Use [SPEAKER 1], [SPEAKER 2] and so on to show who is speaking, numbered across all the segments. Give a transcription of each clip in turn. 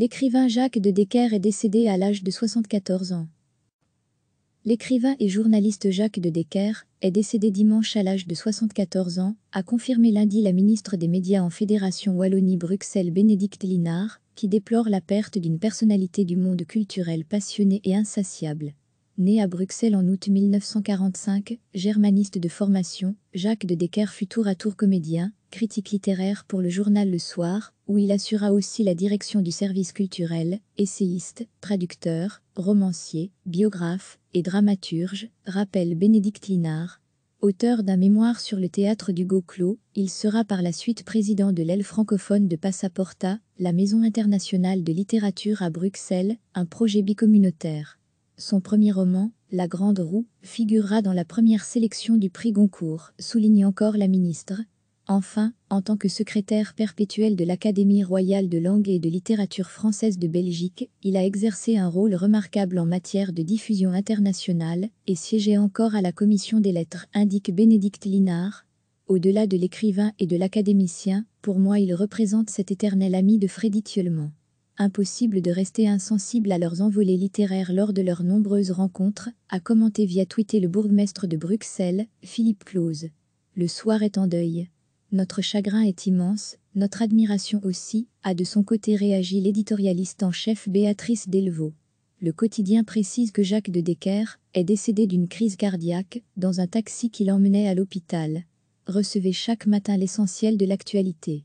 [SPEAKER 1] L'écrivain Jacques de Decker est décédé à l'âge de 74 ans. L'écrivain et journaliste Jacques de Decker est décédé dimanche à l'âge de 74 ans, a confirmé lundi la ministre des Médias en Fédération Wallonie-Bruxelles Bénédicte Linard, qui déplore la perte d'une personnalité du monde culturel passionnée et insatiable. Né à Bruxelles en août 1945, germaniste de formation, Jacques de Decker fut tour à tour comédien, critique littéraire pour le journal Le Soir, où il assura aussi la direction du service culturel, essayiste, traducteur, romancier, biographe et dramaturge, rappelle Bénédicte Linard. Auteur d'un mémoire sur le théâtre du Gauclos, il sera par la suite président de l'aile francophone de Passaporta, la maison internationale de littérature à Bruxelles, un projet bicommunautaire. Son premier roman, La Grande Roue, figurera dans la première sélection du prix Goncourt, souligne encore la ministre, Enfin, en tant que secrétaire perpétuel de l'Académie royale de langue et de littérature française de Belgique, il a exercé un rôle remarquable en matière de diffusion internationale et siégeait encore à la commission des lettres, indique Bénédicte Linard. Au-delà de l'écrivain et de l'académicien, pour moi il représente cet éternel ami de Freddy Thieulement. Impossible de rester insensible à leurs envolées littéraires lors de leurs nombreuses rencontres, a commenté via Twitter le bourgmestre de Bruxelles, Philippe Clause. Le soir est en deuil. Notre chagrin est immense, notre admiration aussi, a de son côté réagi l'éditorialiste en chef Béatrice Delvaux. Le quotidien précise que Jacques de Decker est décédé d'une crise cardiaque dans un taxi qui l'emmenait à l'hôpital. Recevez chaque matin l'essentiel de l'actualité.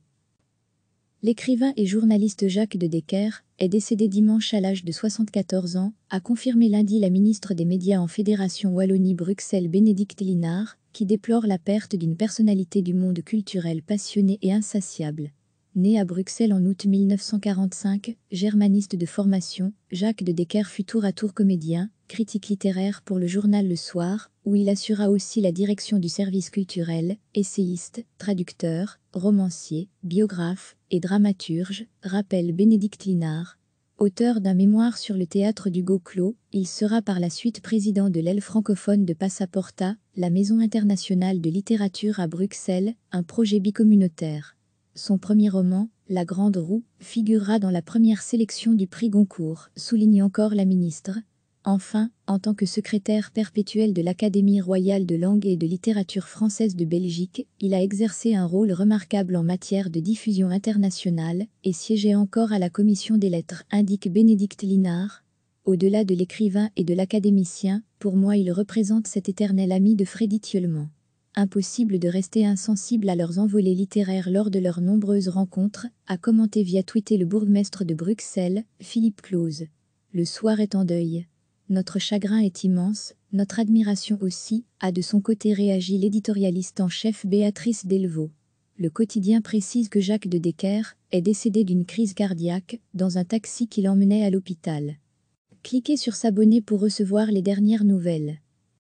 [SPEAKER 1] L'écrivain et journaliste Jacques de Decker est décédé dimanche à l'âge de 74 ans, a confirmé lundi la ministre des Médias en Fédération Wallonie-Bruxelles Bénédicte Linard, qui déplore la perte d'une personnalité du monde culturel passionnée et insatiable. Né à Bruxelles en août 1945, germaniste de formation, Jacques de Decker fut tour à tour comédien, critique littéraire pour le journal Le Soir, où il assura aussi la direction du service culturel, essayiste, traducteur, romancier, biographe et dramaturge, rappelle Bénédicte Linard, Auteur d'un mémoire sur le théâtre du Goclo, il sera par la suite président de l'aile francophone de Passaporta, la maison internationale de littérature à Bruxelles, un projet bicommunautaire. Son premier roman, La Grande Roue, figurera dans la première sélection du prix Goncourt, souligne encore la ministre, Enfin, en tant que secrétaire perpétuel de l'Académie royale de langue et de littérature française de Belgique, il a exercé un rôle remarquable en matière de diffusion internationale et siégeait encore à la commission des lettres, indique Bénédicte Linard. Au-delà de l'écrivain et de l'académicien, pour moi il représente cet éternel ami de Freddy Thieulement. Impossible de rester insensible à leurs envolées littéraires lors de leurs nombreuses rencontres, a commenté via Twitter le bourgmestre de Bruxelles, Philippe Close. Le soir est en deuil. Notre chagrin est immense, notre admiration aussi, a de son côté réagi l'éditorialiste en chef Béatrice Delvaux. Le quotidien précise que Jacques de Decker est décédé d'une crise cardiaque dans un taxi qui l'emmenait à l'hôpital. Cliquez sur s'abonner pour recevoir les dernières nouvelles.